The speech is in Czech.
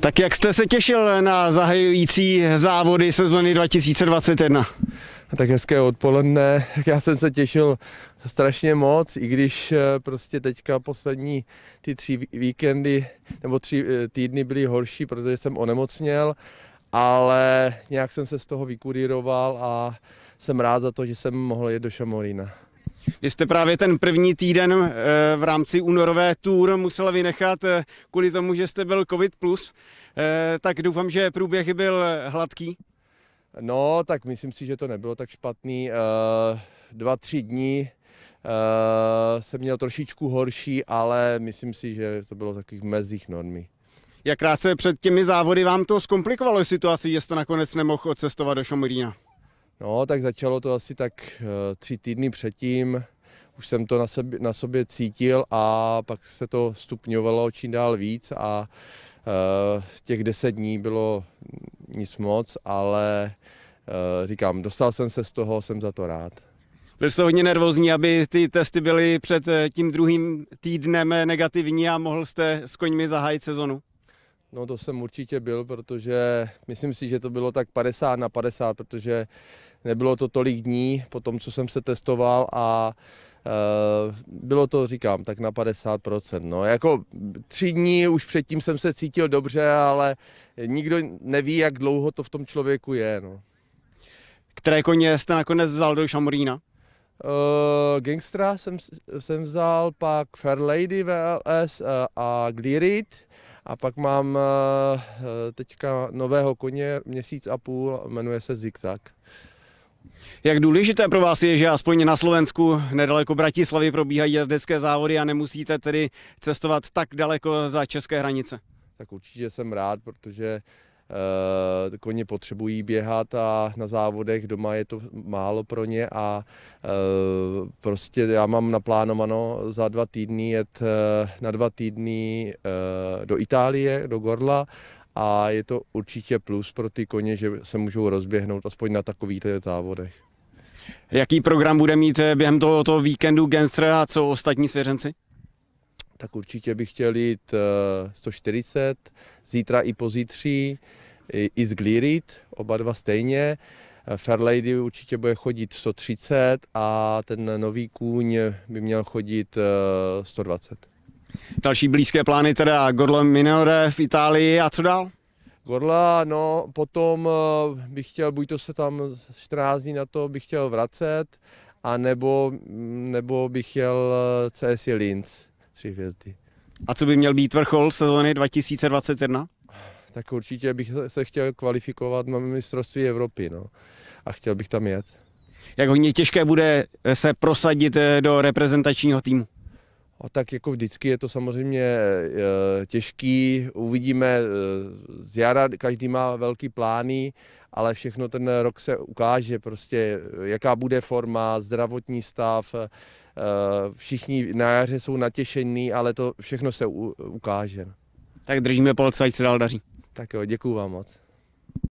Tak jak jste se těšil na zahajující závody sezony 2021? No tak hezké odpoledne. Já jsem se těšil strašně moc, i když eh, prostě teďka poslední ty tři víkendy nebo tři eh, týdny byly horší, protože jsem onemocněl, ale nějak jsem se z toho vykuriroval a jsem rád za to, že jsem mohl jet do Šamorína. Vy jste právě ten první týden eh, v rámci únorové tour musel vynechat eh, kvůli tomu, že jste byl COVID+. Plus. Eh, tak doufám, že průběh byl hladký. No, tak myslím si, že to nebylo tak špatný. Dva, tři dní jsem měl trošičku horší, ale myslím si, že to bylo v takových mezích normy. Jak krátce před těmi závody vám to zkomplikovalo situaci, že jste nakonec nemohl odcestovat do Šomurína? No, tak začalo to asi tak eh, tři týdny předtím, už jsem to na sobě, na sobě cítil a pak se to stupňovalo čím dál víc a uh, těch deset dní bylo nic moc, ale uh, říkám, dostal jsem se z toho, jsem za to rád. Byl jsi hodně nervózní, aby ty testy byly před tím druhým týdnem negativní a mohl jste s koňmi zahájit sezonu? No to jsem určitě byl, protože myslím si, že to bylo tak 50 na 50, protože nebylo to tolik dní po tom, co jsem se testoval a eh, bylo to, říkám, tak na 50%. No, jako tři dní už předtím jsem se cítil dobře, ale nikdo neví, jak dlouho to v tom člověku je. No. Které koně jste nakonec vzal do Šamorína? Uh, Gangstra jsem, jsem vzal, pak Fair Lady VLS uh, eh, a Glearit. A pak mám eh, eh, teďka nového koně, měsíc a půl, jmenuje se Zigzag. Jak důležité pro vás je, že aspoň na Slovensku nedaleko Bratislavy probíhají jezdecké závody a nemusíte tedy cestovat tak daleko za české hranice? Tak určitě jsem rád, protože Eh, koně potřebují běhat a na závodech doma je to málo pro ně a eh, prostě já mám naplánováno za dva týdny jet eh, na dva týdny do Itálie, do Gorla a je to určitě plus pro ty koně, že se můžou rozběhnout aspoň na takovýchto závodech. Jaký program bude mít během tohoto víkendu Genster a co ostatní svěřenci? tak určitě bych chtěl jít 140, eh, zítra i pozítří, i, i zglírit, oba dva stejně. Eh, Lady určitě bude chodit 130 a ten nový kůň by měl chodit 120. Eh, Další blízké plány teda Gorlo Minore v Itálii a co dál? Gorla, no potom bych chtěl, buď to se tam 14 dní na to bych chtěl vracet, a nebo, nebo bych jel CSI Linz tři hvězdy. A co by měl být vrchol sezóny 2021? Tak určitě bych se chtěl kvalifikovat na mistrovství Evropy no. a chtěl bych tam jet. Jak hodně těžké bude se prosadit eh, do reprezentačního týmu? A tak jako vždycky je to samozřejmě eh, těžký, uvidíme, eh, z jara každý má velký plány, ale všechno ten rok se ukáže prostě, jaká bude forma, zdravotní stav, Eh, všichni na jaře jsou natěšení, ale to všechno se ukáže. Tak držíme palce, ať se dál daří. Tak jo, děkuju vám moc.